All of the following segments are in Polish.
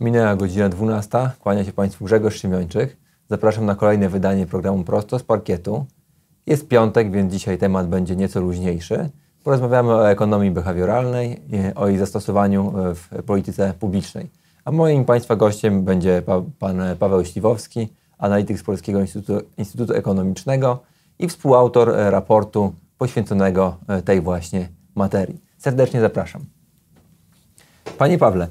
Minęła godzina 12. Kłania się Państwu Grzegorz Siemiończyk. Zapraszam na kolejne wydanie programu Prosto z Parkietu. Jest piątek, więc dzisiaj temat będzie nieco luźniejszy. Porozmawiamy o ekonomii behawioralnej, e, o jej zastosowaniu e, w polityce publicznej. A moim Państwa gościem będzie pa, pan Paweł Śliwowski, analityk z Polskiego Instytutu, Instytutu Ekonomicznego i współautor e, raportu poświęconego tej właśnie materii. Serdecznie zapraszam. Panie Pawle,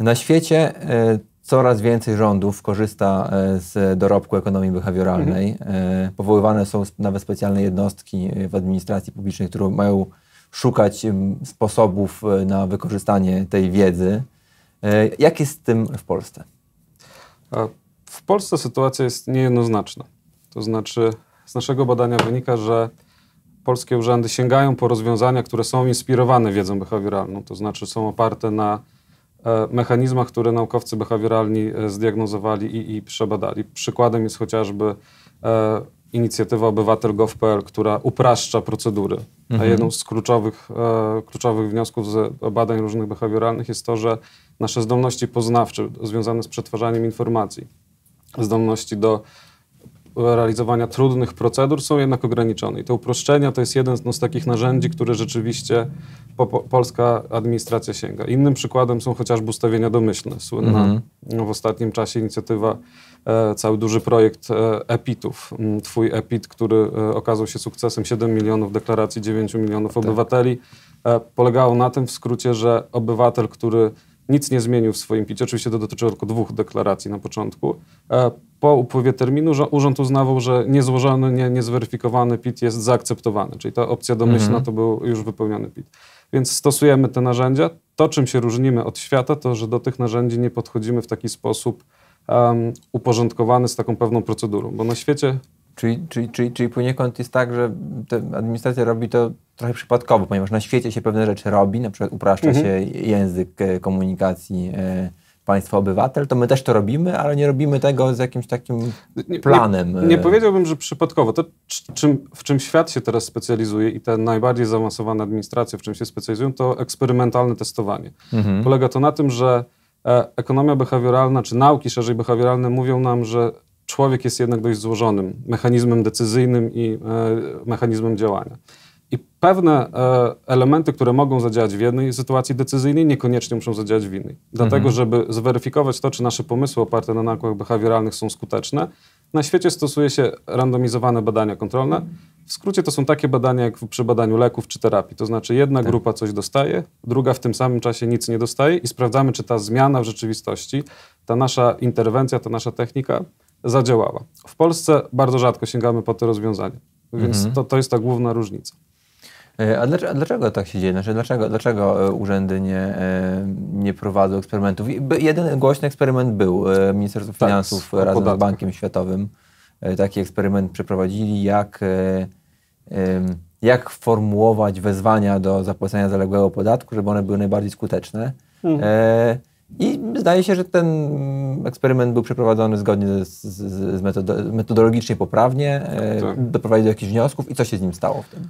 na świecie e, coraz więcej rządów korzysta e, z dorobku ekonomii behawioralnej. Mhm. E, powoływane są nawet specjalne jednostki w administracji publicznej, które mają szukać sposobów na wykorzystanie tej wiedzy. Jak jest z tym w Polsce? W Polsce sytuacja jest niejednoznaczna. To znaczy, z naszego badania wynika, że polskie urzędy sięgają po rozwiązania, które są inspirowane wiedzą behawioralną, to znaczy są oparte na E, mechanizmach, które naukowcy behawioralni e, zdiagnozowali i, i przebadali. Przykładem jest chociażby e, inicjatywa obywatel.gov.pl, która upraszcza procedury. Mhm. A jedną z kluczowych, e, kluczowych wniosków z badań różnych behawioralnych jest to, że nasze zdolności poznawcze związane z przetwarzaniem informacji, zdolności do realizowania trudnych procedur są jednak ograniczone. I te uproszczenia to jest jeden z, no, z takich narzędzi, które rzeczywiście po, po, polska administracja sięga. Innym przykładem są chociażby ustawienia domyślne. Słynna mm -hmm. w ostatnim czasie inicjatywa, e, cały duży projekt e, EPIT-ów. Mm, twój EPIT, który e, okazał się sukcesem 7 milionów deklaracji 9 milionów tak. obywateli, e, polegało na tym w skrócie, że obywatel, który nic nie zmienił w swoim picie. Oczywiście to dotyczyło tylko dwóch deklaracji na początku. E, po upływie terminu urząd uznawał, że niezłożony, nie, niezweryfikowany PIT jest zaakceptowany, czyli ta opcja domyślna mhm. to był już wypełniony PIT. Więc stosujemy te narzędzia. To, czym się różnimy od świata, to, że do tych narzędzi nie podchodzimy w taki sposób um, uporządkowany z taką pewną procedurą, bo na świecie Czyli, czyli, czyli, czyli poniekąd jest tak, że administracja robi to trochę przypadkowo, ponieważ na świecie się pewne rzeczy robi, na przykład upraszcza mhm. się język e, komunikacji e, państwa obywatel, to my też to robimy, ale nie robimy tego z jakimś takim planem. Nie, nie, nie powiedziałbym, że przypadkowo. To, czym, w czym świat się teraz specjalizuje i te najbardziej zaawansowane administracje, w czym się specjalizują, to eksperymentalne testowanie. Mhm. Polega to na tym, że e, ekonomia behawioralna czy nauki szerzej behawioralne mówią nam, że człowiek jest jednak dość złożonym mechanizmem decyzyjnym i e, mechanizmem działania. I pewne e, elementy, które mogą zadziałać w jednej sytuacji decyzyjnej, niekoniecznie muszą zadziałać w innej. Dlatego, mhm. żeby zweryfikować to, czy nasze pomysły oparte na naukach behawioralnych są skuteczne, na świecie stosuje się randomizowane badania kontrolne. W skrócie to są takie badania jak przy badaniu leków czy terapii. To znaczy jedna tak. grupa coś dostaje, druga w tym samym czasie nic nie dostaje i sprawdzamy, czy ta zmiana w rzeczywistości, ta nasza interwencja, ta nasza technika zadziałała. W Polsce bardzo rzadko sięgamy po te rozwiązania, więc mhm. to, to jest ta główna różnica. E, a dlaczego tak się dzieje? Znaczy, dlaczego, dlaczego e, urzędy nie, e, nie prowadzą eksperymentów? Jeden głośny eksperyment był. Ministerstwo tak, Finansów tak, razem z Bankiem Światowym taki eksperyment przeprowadzili, jak, jak formułować wezwania do zapłacenia zaległego podatku, żeby one były najbardziej skuteczne. Mhm. I zdaje się, że ten eksperyment był przeprowadzony zgodnie z, z, z metodo metodologicznie poprawnie, tak. E, tak. doprowadził do jakichś wniosków i co się z nim stało w tym?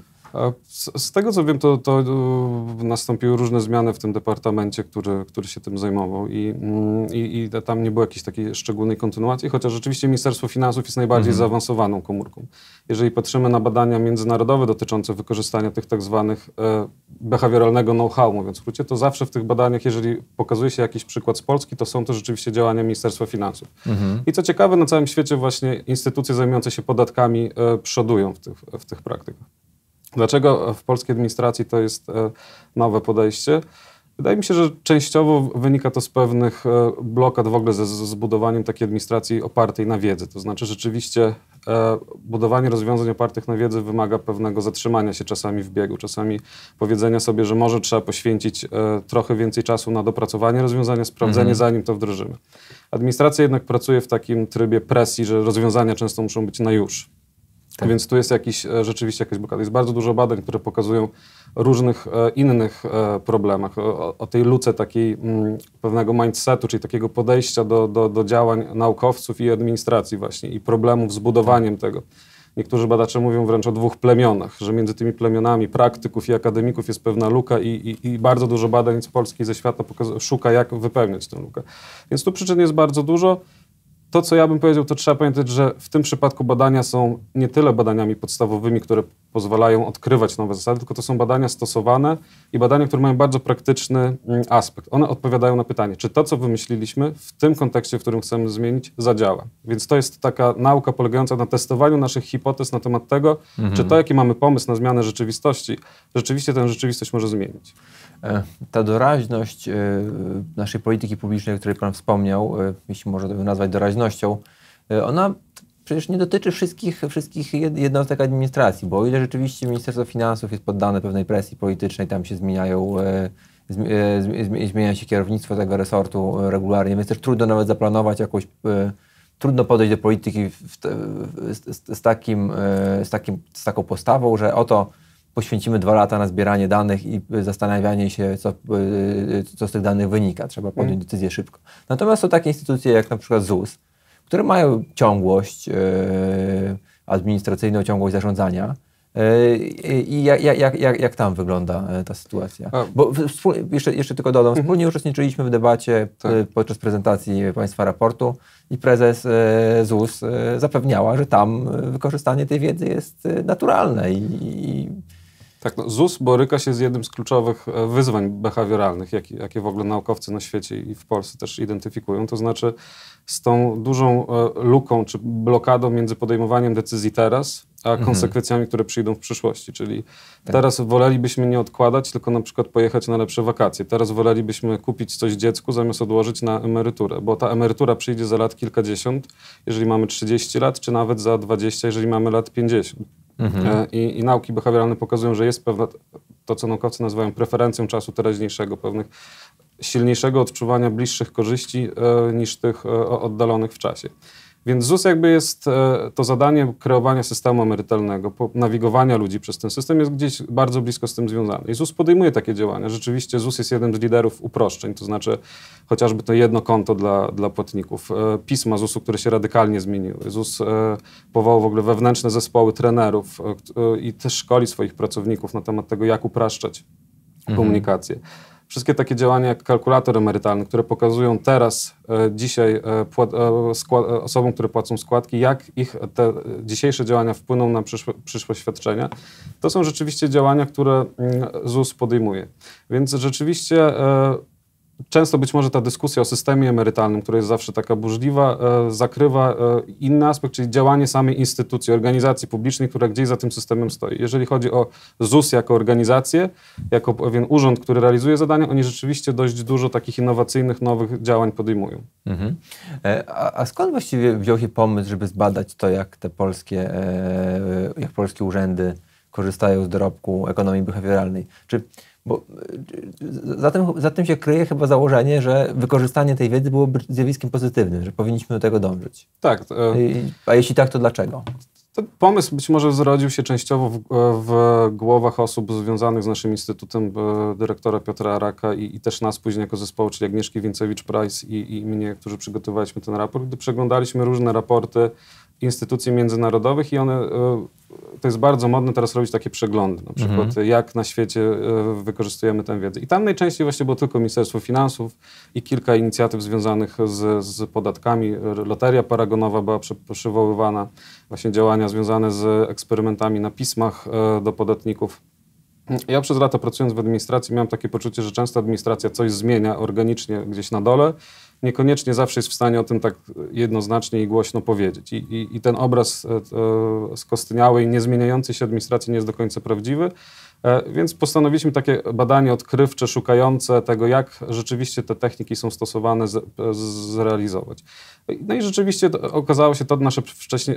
Z, tego co wiem, to, to e, nastąpiły różne zmiany w tym departamencie, który, który się tym zajmował i, mm, i, i tam nie było jakiejś takiej szczególnej kontynuacji, chociaż rzeczywiście Ministerstwo Finansów jest najbardziej mhm. zaawansowaną komórką. Jeżeli patrzymy na badania międzynarodowe dotyczące wykorzystania tych tak zwanych e, behawioralnego know-how, mówiąc w skrócie, to zawsze w tych badaniach, jeżeli pokazuje się jakiś przykład z Polski, to są to rzeczywiście działania Ministerstwa Finansów. Mhm. I co ciekawe, na całym świecie właśnie instytucje zajmujące się podatkami e, przodują w tych, w tych praktykach. Dlaczego w polskiej administracji to jest e, nowe podejście? Wydaje mi się, że częściowo wynika to z pewnych e, blokad w ogóle ze zbudowaniem takiej administracji opartej na wiedzy. To znaczy rzeczywiście e, budowanie rozwiązań opartych na wiedzy wymaga pewnego zatrzymania się czasami w biegu, czasami powiedzenia sobie, że może trzeba poświęcić trochę więcej czasu na dopracowanie rozwiązania, sprawdzenie, mhm. zanim to wdrożymy. Administracja jednak pracuje w takim trybie presji, że rozwiązania często muszą być na już. Tak. Więc tu jest jakiś, e, rzeczywiście jakaś blokada. Jest bardzo dużo badań, które pokazują różnych e, innych e, problemach, o, o tej luce takiej m, mm, pewnego mindsetu, czyli takiego podejścia do, do, do działań naukowców i administracji właśnie i problemów z budowaniem tak. tego. Niektórzy badacze mówią wręcz o dwóch plemionach, że między tymi plemionami praktyków i akademików jest pewna luka i, i, i bardzo dużo badań z Polski i ze świata szuka, jak wypełniać tę lukę. Więc tu przyczyn jest bardzo dużo to, co ja bym powiedział, to trzeba pamiętać, że w tym przypadku badania są nie tyle badaniami podstawowymi, które pozwalają odkrywać nowe zasady, tylko to są badania stosowane i badania, które mają bardzo praktyczny mm, aspekt. One odpowiadają na pytanie, czy to, co wymyśliliśmy w tym kontekście, w którym chcemy zmienić, zadziała. Więc to jest taka nauka polegająca na testowaniu naszych hipotez na temat tego, mhm. czy to, jaki mamy pomysł na zmianę rzeczywistości, rzeczywiście tę rzeczywistość może zmienić. E, ta doraźność e, naszej polityki publicznej, o której Pan wspomniał, e, jeśli można to nazwać doraźność, E, ona przecież nie dotyczy wszystkich, wszystkich jednostek administracji, bo o ile rzeczywiście Ministerstwo Finansów jest poddane pewnej presji politycznej, tam się zmieniają e, e, zmienia się kierownictwo tego resortu regularnie, więc też trudno nawet zaplanować jakąś, trudno podejść do polityki w, z, z, takim, z, takim, z taką postawą, że oto poświęcimy dwa lata na zbieranie danych i zastanawianie się, co, co z tych danych wynika. Trzeba podjąć mhm. decyzję szybko. Natomiast są takie instytucje jak na przykład ZUS, które mają ciągłość e, administracyjną, ciągłość zarządzania. E, I jak, jak, jak, jak tam wygląda e, ta sytuacja? Bo jeszcze, jeszcze tylko dodam, mhm. wspólnie uczestniczyliśmy w debacie tak. podczas prezentacji Państwa raportu i prezes ZUS zapewniała, że tam wykorzystanie tej wiedzy jest naturalne i, i tak, no, ZUS boryka się z jednym z kluczowych e, wyzwań behawioralnych, jakie, jakie w ogóle naukowcy na świecie i w Polsce też identyfikują, to znaczy z tą dużą e, luką czy blokadą między podejmowaniem decyzji teraz, a mhm. konsekwencjami, mhm. które przyjdą w przyszłości. Czyli tak. teraz wolelibyśmy nie odkładać, tylko na przykład pojechać na lepsze wakacje. Teraz wolelibyśmy kupić coś dziecku zamiast odłożyć na emeryturę, bo ta emerytura przyjdzie za lat kilkadziesiąt, jeżeli mamy 30 lat, czy nawet za 20, jeżeli mamy lat 50. Mhm. E, I, I, nauki behawioralne pokazują, że jest pewna, to co naukowcy nazywają preferencją czasu teraźniejszego, pewnych silniejszego odczuwania bliższych korzyści e, niż tych e, oddalonych w czasie. Więc ZUS jakby jest, e, to zadanie kreowania systemu emerytalnego, nawigowania ludzi przez ten system jest gdzieś bardzo blisko z tym związane. I ZUS podejmuje takie działania. Rzeczywiście ZUS jest jednym z liderów uproszczeń, to znaczy chociażby to jedno konto dla, dla płatników. E, pisma ZUS-u, które się radykalnie zmieniły. ZUS e, powołał w ogóle wewnętrzne zespoły trenerów i też szkoli swoich pracowników na temat tego, jak upraszczać mhm. komunikację. Wszystkie takie działania jak kalkulator emerytalny, które pokazują teraz, e, dzisiaj e, e, osobom, które płacą składki, jak ich te dzisiejsze działania wpłyną na przyszłe, przyszłe świadczenia, to są rzeczywiście działania, które mm, ZUS podejmuje. Więc rzeczywiście często być może ta dyskusja o systemie emerytalnym, która jest zawsze taka burzliwa, e, zakrywa e, inny aspekt, czyli działanie samej instytucji, organizacji publicznej, która gdzieś za tym systemem stoi. Jeżeli chodzi o ZUS jako organizację, jako pewien urząd, który realizuje zadania, oni rzeczywiście dość dużo takich innowacyjnych, nowych działań podejmują. Mhm. E, a, a, skąd właściwie wziął się pomysł, żeby zbadać to, jak te polskie, jak polskie urzędy korzystają z dorobku ekonomii behawioralnej? Czy bo y, za tym, za tym się kryje chyba założenie, że wykorzystanie tej wiedzy byłoby zjawiskiem pozytywnym, że powinniśmy do tego dążyć. Tak. To... A jeśli tak, to dlaczego? Pomysł być może zrodził się częściowo w, w, głowach osób związanych z naszym instytutem, e, dyrektora Piotra Araka i, i też nas później jako zespołu, czyli Agnieszki wincewicz price i, i mnie, którzy przygotowaliśmy ten raport, gdy przeglądaliśmy różne raporty instytucji międzynarodowych i one, e, to jest bardzo modne teraz robić takie przeglądy, na przykład mhm. jak na świecie e, wykorzystujemy tę wiedzę. I tam najczęściej właśnie było tylko Ministerstwo Finansów i kilka inicjatyw związanych z, z podatkami. Loteria paragonowa była przywoływana, właśnie działania związane z eksperymentami na pismach e, do podatników. Ja przez lata pracując w administracji miałem takie poczucie, że często administracja coś zmienia organicznie gdzieś na dole, niekoniecznie zawsze jest w stanie o tym tak jednoznacznie i głośno powiedzieć. I, i, i ten obraz e, e skostniałej, niezmieniającej się administracji nie jest do końca prawdziwy. E, więc postanowiliśmy takie badanie odkrywcze, szukające tego, jak rzeczywiście te techniki są stosowane, e, zrealizować. No i rzeczywiście okazało się to, nasze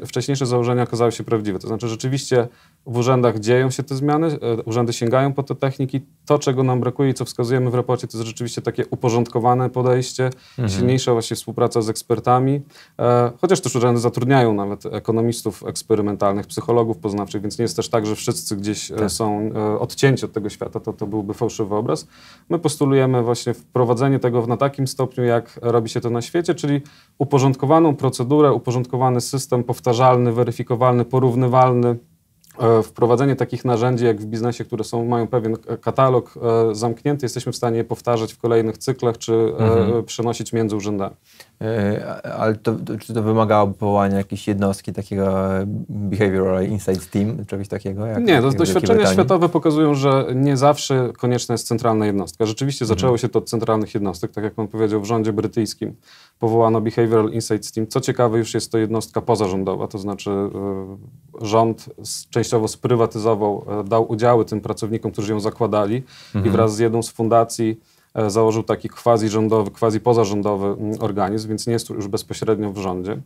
wcześniejsze założenia okazały się prawdziwe. To znaczy, rzeczywiście w urzędach dzieją się te zmiany, e, urzędy sięgają po te techniki. To, czego nam brakuje i co wskazujemy w raporcie, to jest rzeczywiście takie uporządkowane podejście, mhm. silniejsza właśnie współpraca z ekspertami. Chociaż też urzędy zatrudniają nawet ekonomistów eksperymentalnych, psychologów poznawczych, więc nie jest też tak, że wszyscy gdzieś tak. są odcięcie od tego świata, to, to byłby fałszywy obraz. My postulujemy właśnie wprowadzenie tego na takim stopniu, jak robi się to na świecie, czyli uporządkowaną procedurę, uporządkowany system powtarzalny, weryfikowalny, porównywalny, e, wprowadzenie takich narzędzi jak w biznesie, które są, mają pewien katalog e, zamknięty, jesteśmy w stanie je powtarzać w kolejnych cyklach czy e, mhm. przenosić między urzędami. E, ale to, to, czy to wymagałoby powołania jakiejś jednostki takiego e, Behavioral Insights Team, czegoś takiego? Jak, nie, to doświadczenia światowe pokazują, że nie zawsze konieczna jest centralna jednostka. Rzeczywiście mhm. zaczęło się to od centralnych jednostek, tak jak pan powiedział, w rządzie brytyjskim powołano Behavioral Insights Team. Co ciekawe, już jest to jednostka pozarządowa, to znaczy e, rząd częściowo sprywatyzował, dał udziały tym pracownikom, którzy ją zakładali mhm. i wraz z jedną z fundacji E, założył taki quasi-rządowy, quasi-pozarządowy mm, organizm, więc nie jest już bezpośrednio w rządzie.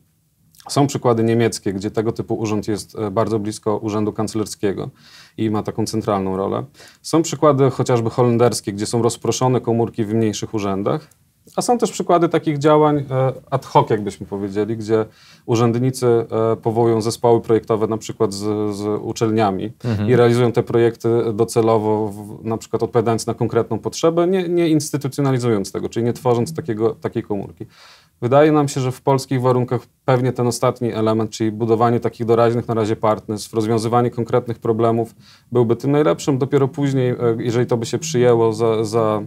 Są przykłady niemieckie, gdzie tego typu urząd jest e, bardzo blisko urzędu kanclerskiego i ma taką centralną rolę. Są przykłady chociażby holenderskie, gdzie są rozproszone komórki w mniejszych urzędach, a są też przykłady takich działań e, ad hoc, jakbyśmy powiedzieli, gdzie urzędnicy e, powołują zespoły projektowe na przykład z, z uczelniami mhm. i realizują te projekty docelowo, na przykład odpowiadając na konkretną potrzebę, nie, nie instytucjonalizując tego, czyli nie tworząc takiego, takiej komórki. Wydaje nam się, że w polskich warunkach pewnie ten ostatni element, czyli budowanie takich doraźnych na razie partnerstw, rozwiązywanie konkretnych problemów byłby tym najlepszym. Dopiero później, e, jeżeli to by się przyjęło za, za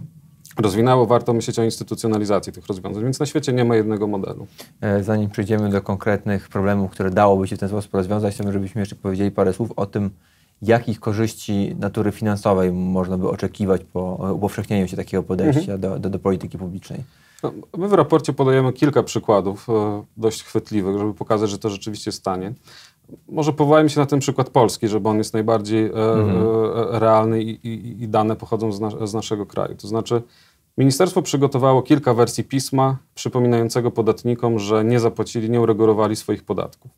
rozwinęło, warto myśleć o instytucjonalizacji tych rozwiązań, więc na świecie nie ma jednego modelu. E, zanim przejdziemy do konkretnych problemów, które dałoby się w ten sposób rozwiązać, chciałbym, żebyśmy jeszcze powiedzieli parę słów o tym, jakich korzyści natury finansowej można by oczekiwać po upowszechnieniu się takiego podejścia mhm. do, do, do polityki publicznej. No, my w raporcie podajemy kilka przykładów e, dość chwytliwych, żeby pokazać, że to rzeczywiście stanie może powołajmy się na ten przykład Polski, żeby on jest najbardziej e, mhm. E, e, realny i, i, i, dane pochodzą z, na, z naszego kraju. To znaczy, Ministerstwo przygotowało kilka wersji pisma przypominającego podatnikom, że nie zapłacili, nie uregulowali swoich podatków.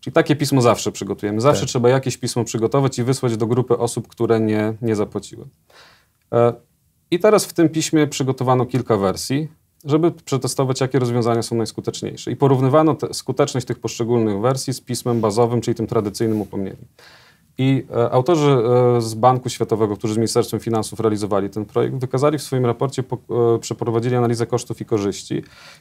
Czyli takie pismo zawsze przygotujemy. Zawsze tak. trzeba jakieś pismo przygotować i wysłać do grupy osób, które nie, nie zapłaciły. I teraz w tym piśmie przygotowano kilka wersji żeby przetestować, jakie rozwiązania są najskuteczniejsze. I porównywano te, skuteczność tych poszczególnych wersji z pismem bazowym, czyli tym tradycyjnym upomnieniem. I e, autorzy e, z Banku Światowego, którzy z Ministerstwem Finansów realizowali ten projekt, wykazali w swoim raporcie, e, przeprowadzili analizę kosztów i korzyści.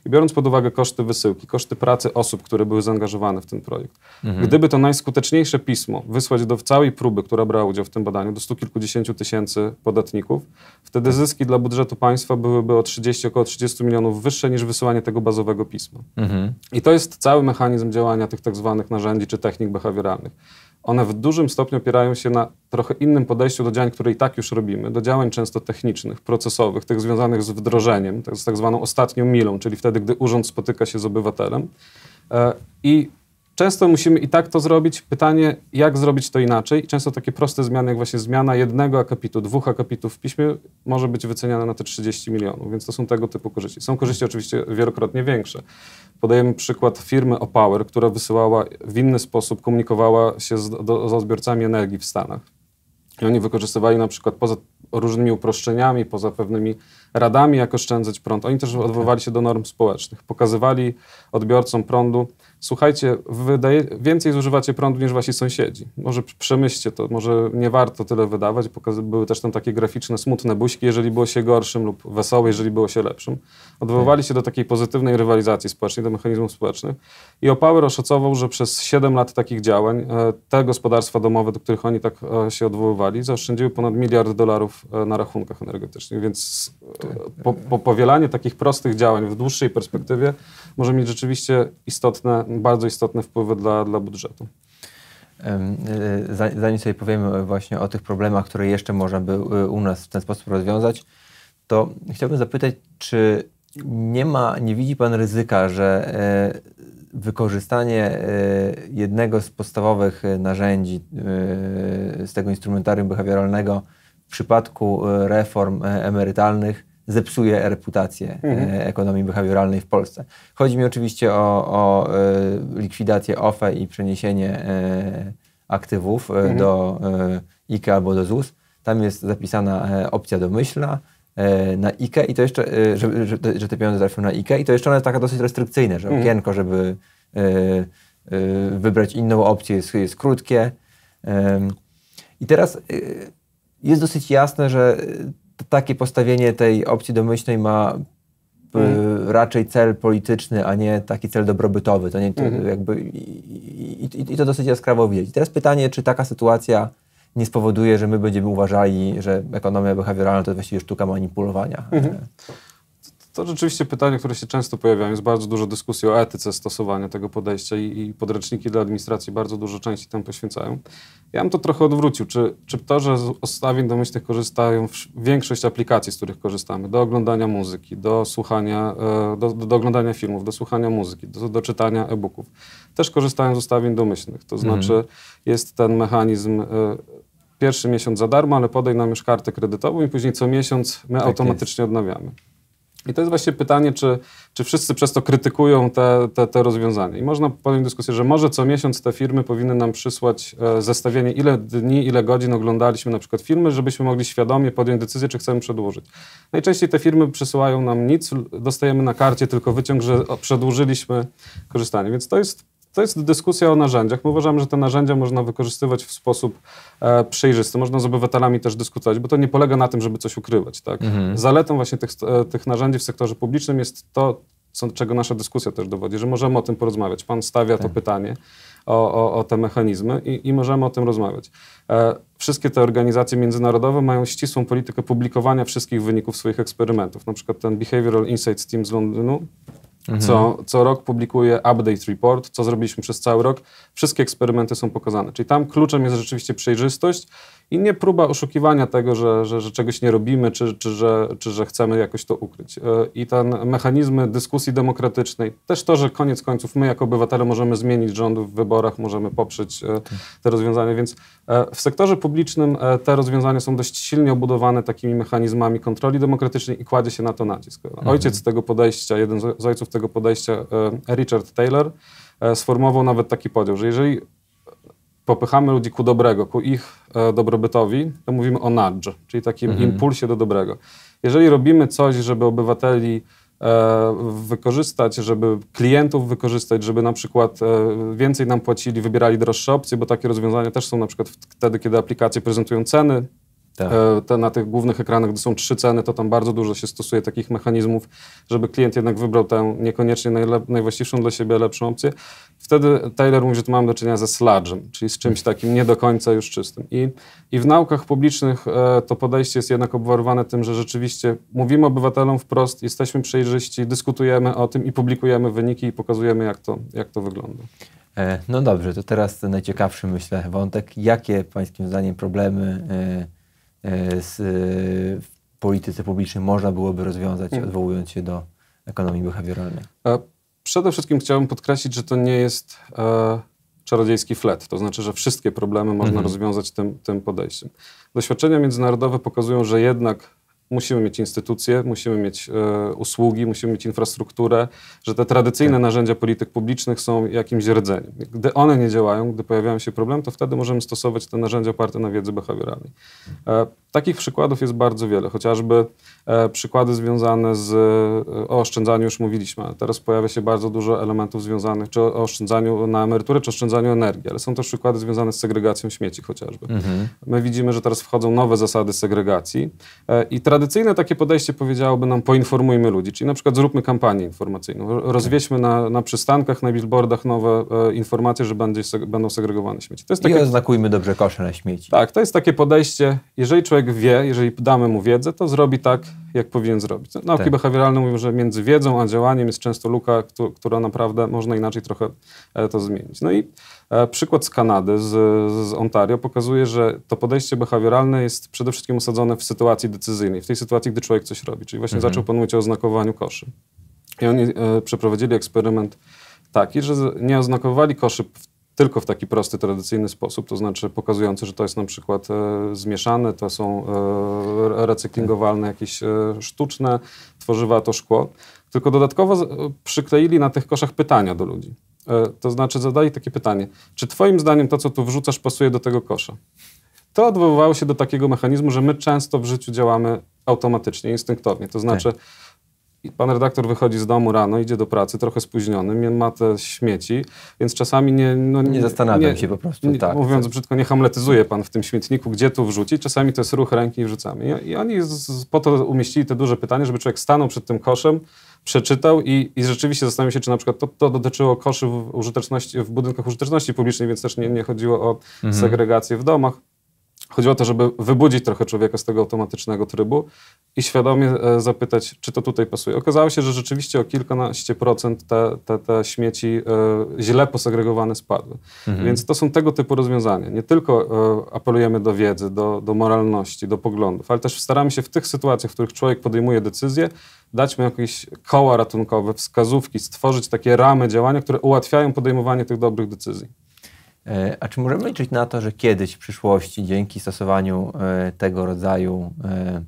I biorąc pod uwagę koszty wysyłki, koszty pracy osób, które były zaangażowane w ten projekt, mhm. gdyby to najskuteczniejsze pismo wysłać do całej próby, która brała udział w tym badaniu, do stu kilkudziesięciu tysięcy podatników, wtedy tak. zyski dla budżetu państwa byłyby o 30, około 30 milionów wyższe niż wysyłanie tego bazowego pisma. Mhm. I to jest cały mechanizm działania tych tak zwanych narzędzi czy technik behawioralnych one w dużym stopniu opierają się na trochę innym podejściu do działań, które i tak już robimy, do działań często technicznych, procesowych, tych związanych z wdrożeniem, tak, z tak zwaną ostatnią milą, czyli wtedy, gdy urząd spotyka się z obywatelem. E, I Często musimy i tak to zrobić. Pytanie, jak zrobić to inaczej? I często takie proste zmiany, jak właśnie zmiana jednego akapitu, dwóch akapitów w piśmie, może być wyceniana na te 30 milionów, więc to są tego typu korzyści. Są korzyści oczywiście wielokrotnie większe. Podajemy przykład firmy Opower, która wysyłała w inny sposób, komunikowała się z, do, z odbiorcami energii w Stanach. I oni wykorzystywali na przykład poza różnymi uproszczeniami, poza pewnymi radami, jak oszczędzać prąd. Oni też odwoływali się do norm społecznych. Pokazywali odbiorcom prądu, słuchajcie, wydaje, więcej zużywacie prądu niż wasi sąsiedzi. Może przemyślcie to, może nie warto tyle wydawać. Były też tam takie graficzne, smutne buźki, jeżeli było się gorszym lub wesołe, jeżeli było się lepszym. Odwoływali się do takiej pozytywnej rywalizacji społecznej, do mechanizmów społecznych. I Opauer oszacował, że przez 7 lat takich działań e, te gospodarstwa domowe, do których oni tak e, się odwoływali, zaoszczędziły ponad miliard dolarów e, na rachunkach energetycznych. Więc po, po powielanie takich prostych działań w dłuższej perspektywie może mieć rzeczywiście istotne bardzo istotne wpływy dla, dla budżetu. E, zanim sobie powiemy właśnie o tych problemach, które jeszcze można by e, u nas w ten sposób rozwiązać, to chciałbym zapytać, czy nie ma, nie widzi Pan ryzyka, że e, wykorzystanie jednego z podstawowych narzędzi z tego instrumentarium behawioralnego w przypadku reform emerytalnych zepsuje reputację e, mhm. ekonomii behawioralnej w Polsce. Chodzi mi oczywiście o, o e, likwidację OFE i przeniesienie e, aktywów mhm. do IKE albo do ZUS. Tam jest zapisana opcja domyślna na IKE i to jeszcze, że, że, że te pieniądze trafią na IKE i to jeszcze ona jest taka dosyć restrykcyjne, że mhm. okienko, żeby wybrać inną opcję jest, jest krótkie. I teraz jest dosyć jasne, że takie postawienie tej opcji domyślnej ma y, mhm. raczej cel polityczny, a nie taki cel dobrobytowy. To nie, to mhm. jakby, i, i, i, to dosyć jaskrawo widać. teraz pytanie, czy taka sytuacja nie spowoduje, że my będziemy uważali, że ekonomia behawioralna to właściwie sztuka manipulowania. Mhm to rzeczywiście pytanie, które się często pojawia. Jest bardzo dużo dyskusji o etyce stosowania tego podejścia i, i podręczniki dla administracji bardzo dużo części temu poświęcają. Ja bym to trochę odwrócił. Czy, czy to, że z ustawień domyślnych korzystają większość aplikacji, z których korzystamy, do oglądania muzyki, do słuchania, e, do, do, do oglądania filmów, do słuchania muzyki, do, do czytania e-booków, też korzystają z ustawień domyślnych. To znaczy mhm. jest ten mechanizm... E, pierwszy miesiąc za darmo, ale podaj nam już kartę kredytową i później co miesiąc my tak automatycznie jest. odnawiamy. I to jest właśnie pytanie, czy, czy wszyscy przez to krytykują te, te, te rozwiązania. I można podjąć dyskusję, że może co miesiąc te firmy powinny nam przysłać e, zestawienie, ile dni, ile godzin oglądaliśmy na przykład filmy, żebyśmy mogli świadomie podjąć decyzję, czy chcemy przedłużyć. Najczęściej te firmy przysyłają nam nic, dostajemy na karcie tylko wyciąg, że przedłużyliśmy korzystanie. Więc to jest to jest dyskusja o narzędziach. My uważamy, że te narzędzia można wykorzystywać w sposób e, przejrzysty. Można z obywatelami też dyskutować, bo to nie polega na tym, żeby coś ukrywać. Tak? Mhm. Zaletą właśnie tych, e, tych narzędzi w sektorze publicznym jest to, co, czego nasza dyskusja też dowodzi, że możemy o tym porozmawiać. Pan stawia tak. to pytanie o, o, o, te mechanizmy i, i możemy o tym rozmawiać. E, wszystkie te organizacje międzynarodowe mają ścisłą politykę publikowania wszystkich wyników swoich eksperymentów. Na przykład ten Behavioral Insights Team z Londynu Mhm. Co, co rok publikuje update report, co zrobiliśmy przez cały rok. Wszystkie eksperymenty są pokazane. Czyli tam kluczem jest rzeczywiście przejrzystość i nie próba oszukiwania tego, że, że, że czegoś nie robimy, czy, czy, że, czy że chcemy jakoś to ukryć. E, I ten mechanizmy dyskusji demokratycznej, też to, że koniec końców my jako obywatele możemy zmienić rząd w wyborach, możemy poprzeć e, te rozwiązania, więc e, w sektorze publicznym te rozwiązania są dość silnie obudowane takimi mechanizmami kontroli demokratycznej i kładzie się na to nacisk. Mhm. Ojciec tego podejścia, jeden z ojców tego podejścia, Richard Taylor, sformułował nawet taki podział, że jeżeli popychamy ludzi ku dobrego, ku ich e, dobrobytowi, to mówimy o nudge, czyli takim mhm. impulsie do dobrego. Jeżeli robimy coś, żeby obywateli e, wykorzystać, żeby klientów wykorzystać, żeby na przykład e, więcej nam płacili, wybierali droższe opcje, bo takie rozwiązania też są na przykład wtedy, kiedy aplikacje prezentują ceny tak. E, te, na tych głównych ekranach, gdy są trzy ceny, to tam bardzo dużo się stosuje takich mechanizmów, żeby klient jednak wybrał tę niekoniecznie najwłaściwszą dla siebie lepszą opcję. Wtedy Taylor mówi, że tu mamy do czynienia ze sludge'em, czyli z czymś takim nie do końca już czystym. I, i w naukach publicznych e, to podejście jest jednak obwarowane tym, że rzeczywiście mówimy obywatelom wprost, jesteśmy przejrzyści, dyskutujemy o tym i publikujemy wyniki i pokazujemy, jak to, jak to wygląda. E, no dobrze, to teraz najciekawszy, myślę, wątek. Jakie Pańskim zdaniem problemy... E, z, e, w polityce publicznej można byłoby rozwiązać, mhm. odwołując się do ekonomii behawioralnej? E, przede wszystkim chciałbym podkreślić, że to nie jest e, czarodziejski flet. To znaczy, że wszystkie problemy można mhm. rozwiązać tym, tym podejściem. Doświadczenia międzynarodowe pokazują, że jednak musimy mieć instytucje, musimy mieć y, usługi, musimy mieć infrastrukturę, że te tradycyjne tak. narzędzia polityk publicznych są jakimś rdzeniem. Gdy one nie działają, gdy pojawiają się problemy, to wtedy możemy stosować te narzędzia oparte na wiedzy behawioralnej. Y, Takich przykładów jest bardzo wiele, chociażby e, przykłady związane z e, o oszczędzaniu już mówiliśmy, ale teraz pojawia się bardzo dużo elementów związanych czy o oszczędzaniu na emeryturę, czy oszczędzaniu energii, ale są też przykłady związane z segregacją śmieci chociażby. Mhm. My widzimy, że teraz wchodzą nowe zasady segregacji e, i tradycyjne takie podejście powiedziałoby nam poinformujmy ludzi, czyli na przykład zróbmy kampanię informacyjną, rozwieźmy na, na przystankach, na billboardach nowe informacje, że będzie, będą segregowane śmieci. To jest takie, I oznakujmy dobrze kosze na śmieci. Tak, to jest takie podejście, jeżeli człowiek człowiek wie, jeżeli damy mu wiedzę, to zrobi tak, jak powinien zrobić. No, nauki tak. behawioralne mówią, że między wiedzą a działaniem jest często luka, która naprawdę można inaczej trochę e, to zmienić. No i e, przykład z Kanady, z, z Ontario pokazuje, że to podejście behawioralne jest przede wszystkim osadzone w sytuacji decyzyjnej, w tej sytuacji, gdy człowiek coś robi. Czyli właśnie mhm. zaczął pan mówić o oznakowaniu koszy. I oni e, przeprowadzili eksperyment taki, że nie oznakowali koszy w tylko w taki prosty, tradycyjny sposób, to znaczy pokazujący, że to jest na przykład e, zmieszane, to są e, recyklingowalne jakieś e, sztuczne tworzywa, to szkło. Tylko dodatkowo e, przykleili na tych koszach pytania do ludzi. E, to znaczy zadali takie pytanie, czy twoim zdaniem to, co tu wrzucasz, pasuje do tego kosza? To odwoływało się do takiego mechanizmu, że my często w życiu działamy automatycznie, instynktownie. To znaczy... Tak i pan redaktor wychodzi z domu rano, idzie do pracy, trochę spóźniony, ma te śmieci, więc czasami nie... No, nie, nie zastanawiam nie, się po prostu, nie, tak. Mówiąc brzydko, nie hamletyzuje pan w tym śmietniku, gdzie tu wrzucić. Czasami to jest ruch ręki i wrzucamy. I, i oni z, po to umieścili te duże pytanie, żeby człowiek stanął przed tym koszem, przeczytał i, i rzeczywiście zastanawiam się, czy na przykład to, to dotyczyło koszy w, użyteczności, w budynkach użyteczności publicznej, więc też nie, nie chodziło o mhm. segregację w domach. Chodziło o to, żeby wybudzić trochę człowieka z tego automatycznego trybu i świadomie e, zapytać, czy to tutaj pasuje. Okazało się, że rzeczywiście o kilkanaście procent te, te, te śmieci e, źle posegregowane spadły. Mhm. Więc to są tego typu rozwiązania. Nie tylko e, apelujemy do wiedzy, do, do moralności, do poglądów, ale też staramy się w tych sytuacjach, w których człowiek podejmuje decyzję, dać mu jakieś koła ratunkowe, wskazówki, stworzyć takie ramy działania, które ułatwiają podejmowanie tych dobrych decyzji. E, a czy możemy liczyć na to, że kiedyś w przyszłości dzięki stosowaniu e, tego rodzaju e,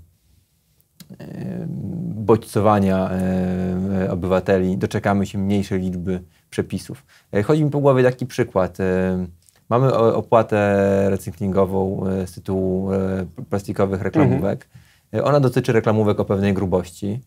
bodźcowania obywateli doczekamy się mniejszej liczby przepisów? Chodzi mi po głowie taki przykład. Mamy opłatę recyklingową z tytułu plastikowych reklamówek. Mhm. Ona dotyczy reklamówek o pewnej grubości.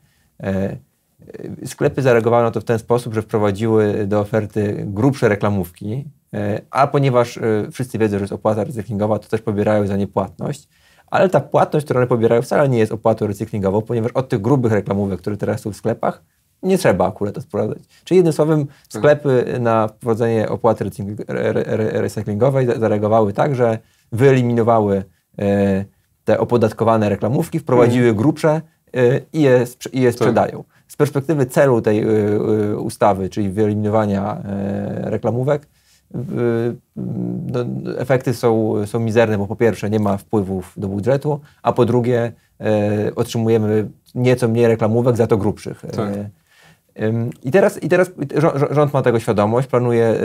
Sklepy zareagowały na to w ten sposób, że wprowadziły do oferty grubsze reklamówki, E, a ponieważ e, wszyscy wiedzą, że jest opłata recyklingowa, to też pobierają za nie płatność. Ale ta płatność, którą one pobierają, wcale nie jest opłatą recyklingową, ponieważ od tych grubych reklamówek, które teraz są w sklepach, nie trzeba akurat odprowadzać. Czyli jednym słowem, tak. sklepy na wprowadzenie opłaty recyklingowej zareagowały tak, że wyeliminowały e, te opodatkowane reklamówki, wprowadziły mhm. grubsze i je, i je tak. sprzedają. Z perspektywy celu tej ustawy, czyli wyeliminowania reklamówek, Mm, no, efekty są, są mizerne, bo po pierwsze nie ma wpływów do budżetu, a po drugie e, otrzymujemy nieco mniej reklamówek, za to grubszych. E, tak. E, i teraz, i teraz rząd ma tego świadomość, planuje e,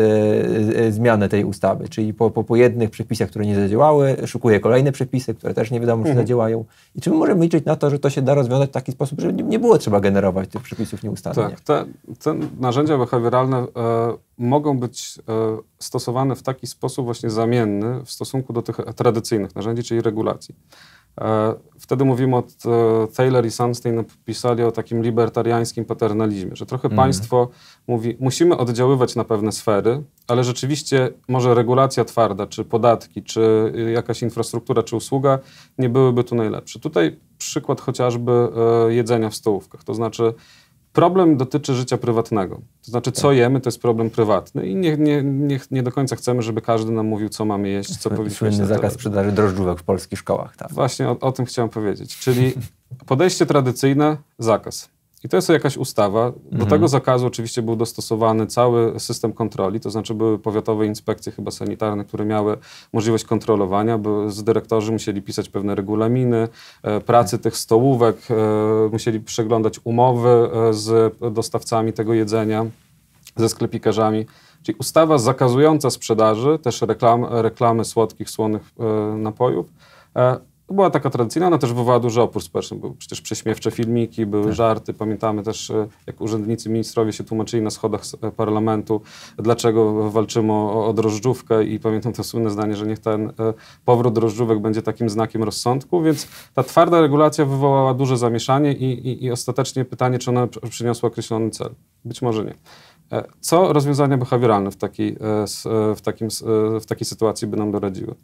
e, zmianę tej ustawy, czyli po, po, po jednych przepisach, które nie zadziałały, szukuje kolejne przepisy, które też nie wiadomo, czy mhm. zadziałają. I czy my możemy liczyć na to, że to się da rozwiązać w taki sposób, że nie było trzeba generować tych przepisów nieustannie? Tak, te, te narzędzia behawioralne e, mogą być e, stosowane w taki sposób właśnie zamienny w stosunku do tych tradycyjnych narzędzi, czyli regulacji. E, wtedy mówimy, od e, Taylor i Sunstein pisali o takim libertariańskim paternalizmie, że trochę mhm. państwo mówi, musimy oddziaływać na pewne sfery, ale rzeczywiście może regulacja twarda, czy podatki, czy jakaś infrastruktura, czy usługa nie byłyby tu najlepsze. Tutaj przykład chociażby e, jedzenia w stołówkach, to znaczy problem dotyczy życia prywatnego. To znaczy, co tak. jemy, to jest problem prywatny i nie, nie, nie, nie do końca chcemy, żeby każdy nam mówił, co mamy jeść, co Sły, powinniśmy jeść. zakaz sprzedaży drożdżówek w polskich szkołach. Tak. Właśnie o, o tym chciałem powiedzieć. Czyli podejście tradycyjne, zakaz. I to jest jakaś ustawa. Do mhm. tego zakazu oczywiście był dostosowany cały system kontroli, to znaczy były powiatowe inspekcje chyba sanitarne, które miały możliwość kontrolowania, bo z dyrektorzy musieli pisać pewne regulaminy e, pracy mhm. tych stołówek, e, musieli przeglądać umowy e, z dostawcami tego jedzenia, ze sklepikarzami. Czyli ustawa zakazująca sprzedaży, też reklam, reklamy słodkich, słonych e, napojów, e, to była taka tradycyjna, ona też wywołała duży opór społeczny. Były przecież prześmiewcze filmiki, były tak. żarty. Pamiętamy też, e, jak urzędnicy, ministrowie się tłumaczyli na schodach e, parlamentu, dlaczego walczymy o, o drożdżówkę i pamiętam to słynne zdanie, że niech ten e, powrót drożdżówek będzie takim znakiem rozsądku, więc ta twarda regulacja wywołała duże zamieszanie i, i, i ostatecznie pytanie, czy ona przyniosła określony cel. Być może nie. Co rozwiązania behawioralne w takiej, w, takim, w takiej sytuacji by nam doradziły?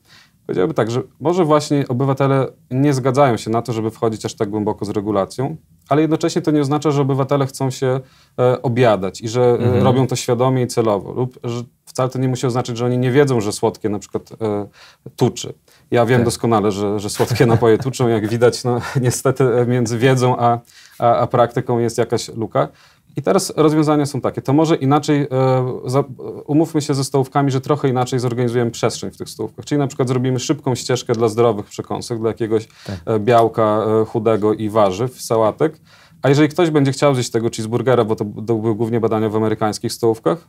Powiedziałbym tak, że może właśnie obywatele nie zgadzają się na to, żeby wchodzić aż tak głęboko z regulacją, ale jednocześnie to nie oznacza, że obywatele chcą się e, obiadać i że e, mhm. robią to świadomie i celowo, lub że wcale to nie musi oznaczać, że oni nie wiedzą, że słodkie na przykład e, tuczy. Ja wiem tak. doskonale, że, że słodkie napoje tuczą, jak widać, no, niestety e, między wiedzą a, a, a praktyką jest jakaś luka. I teraz rozwiązania są takie. To może inaczej, e, umówmy się ze stołówkami, że trochę inaczej zorganizujemy przestrzeń w tych stołówkach. Czyli na przykład zrobimy szybką ścieżkę dla zdrowych przekąsek, dla jakiegoś tak. E, białka e, chudego i warzyw, sałatek. A jeżeli ktoś będzie chciał zjeść tego cheeseburgera, bo to, to były głównie badania w amerykańskich stołówkach,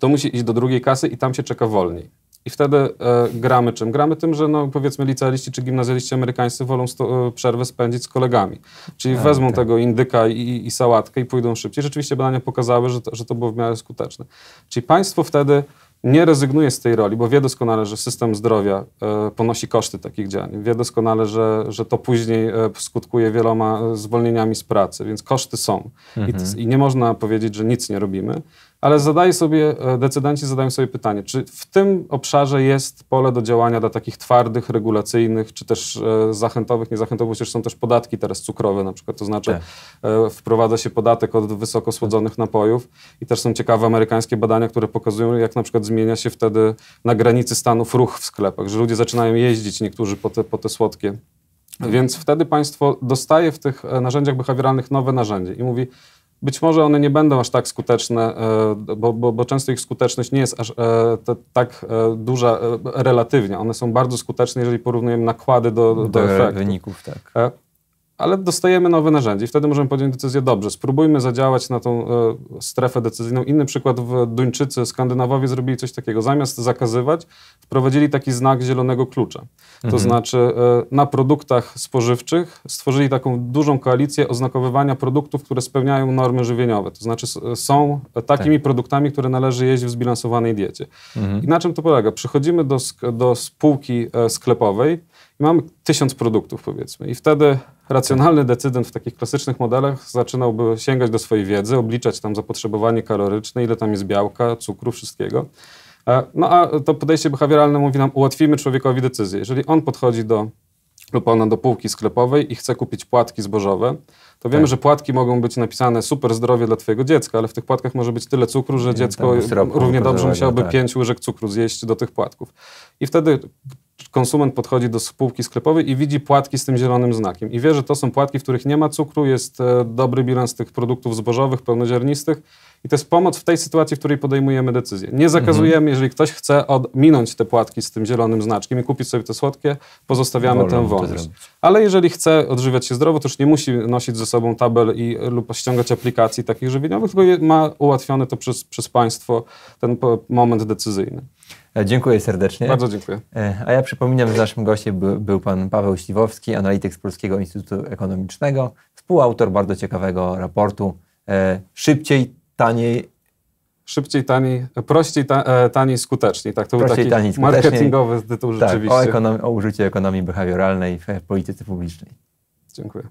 to musi iść do drugiej kasy i tam się czeka wolniej. I wtedy e, gramy czym? Gramy tym, że no, powiedzmy licealiści czy gimnazjaliści amerykańscy wolą sto, e, przerwę spędzić z kolegami. Czyli A, tak, wezmą tak. tego indyka i, i, sałatkę i pójdą szybciej. Rzeczywiście badania pokazały, że to, że to było w miarę skuteczne. Czyli państwo wtedy nie rezygnuje z tej roli, bo wie doskonale, że system zdrowia e, ponosi koszty takich działań. Wie doskonale, że, że to później e, skutkuje wieloma e, zwolnieniami z pracy, więc koszty są. Mhm. I, I, nie można powiedzieć, że nic nie robimy ale zadaję sobie, e, decydenci zadają sobie pytanie, czy w tym obszarze jest pole do działania dla takich twardych, regulacyjnych, czy też e, zachętowych, niezachętowych, przecież są też podatki teraz cukrowe na przykład, to znaczy tak. E, wprowadza się podatek od wysoko słodzonych tak. napojów i też są ciekawe amerykańskie badania, które pokazują, jak na przykład zmienia się wtedy na granicy Stanów ruch w sklepach, że ludzie zaczynają jeździć niektórzy po te, po te słodkie. Więc wtedy państwo dostaje w tych narzędziach behawioralnych nowe narzędzie i mówi, być może one nie będą aż tak skuteczne, e, bo, bo, bo często ich skuteczność nie jest aż e, tak e, duża relatywnie. One są bardzo skuteczne, jeżeli porównujemy nakłady do, do, do wyników. Tak ale dostajemy nowe narzędzie i wtedy możemy podjąć decyzję, dobrze, spróbujmy zadziałać na tą e, strefę decyzyjną. Inny przykład, w Duńczycy, Skandynawowie zrobili coś takiego. Zamiast zakazywać, wprowadzili taki znak zielonego klucza. To mhm. znaczy e, na produktach spożywczych stworzyli taką dużą koalicję oznakowywania produktów, które spełniają normy żywieniowe. To znaczy e, są takimi tak. produktami, które należy jeść w zbilansowanej diecie. Mhm. I na czym to polega? Przychodzimy do, do spółki sklepowej i mamy tysiąc produktów powiedzmy i wtedy racjonalny decydent w takich klasycznych modelach zaczynałby sięgać do swojej wiedzy, obliczać tam zapotrzebowanie kaloryczne, ile tam jest białka, cukru, wszystkiego. E, no a to podejście behawioralne mówi nam, ułatwimy człowiekowi decyzję. Jeżeli on podchodzi do lub ona do półki sklepowej i chce kupić płatki zbożowe, to wiemy, tak. że płatki mogą być napisane super zdrowie dla twojego dziecka, ale w tych płatkach może być tyle cukru, że dziecko równie dobrze musiałoby tak. pięć łyżek cukru zjeść do tych płatków. I wtedy konsument podchodzi do spółki sklepowej i widzi płatki z tym zielonym znakiem i wie, że to są płatki, w których nie ma cukru, jest e, dobry bilans tych produktów zbożowych, pełnoziarnistych i to jest pomoc w tej sytuacji, w której podejmujemy decyzję. Nie zakazujemy, mhm. jeżeli ktoś chce odminąć te płatki z tym zielonym znaczkiem i kupić sobie te słodkie, pozostawiamy Wolę tę wolność. Ale jeżeli chce odżywiać się zdrowo, to już nie musi nosić ze sobą tabel i, lub ściągać aplikacji takich żywieniowych, tylko ma ułatwione to przez, przez państwo ten moment decyzyjny. E, dziękuję serdecznie. Bardzo dziękuję. E, a ja przypominam, że naszym gościem był, był pan Paweł Śliwowski, analityk z Polskiego Instytutu Ekonomicznego, współautor bardzo ciekawego raportu e, Szybciej, taniej szybciej, taniej, prościej, ta, taniej, skuteczniej. Tak, to prościej, był taki taniej, marketingowy tytuł tak, rzeczywiście. O, ekonomii, o użyciu ekonomii behawioralnej w polityce publicznej. Dziękuję.